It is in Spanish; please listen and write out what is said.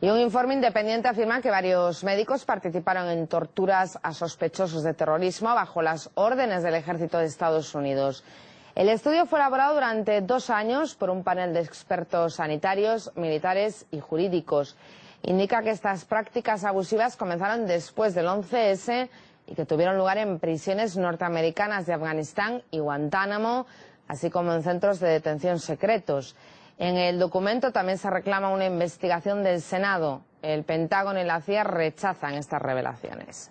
Y un informe independiente afirma que varios médicos participaron en torturas a sospechosos de terrorismo bajo las órdenes del ejército de Estados Unidos. El estudio fue elaborado durante dos años por un panel de expertos sanitarios, militares y jurídicos. Indica que estas prácticas abusivas comenzaron después del 11S y que tuvieron lugar en prisiones norteamericanas de Afganistán y Guantánamo, así como en centros de detención secretos. En el documento también se reclama una investigación del Senado. El Pentágono y la CIA rechazan estas revelaciones.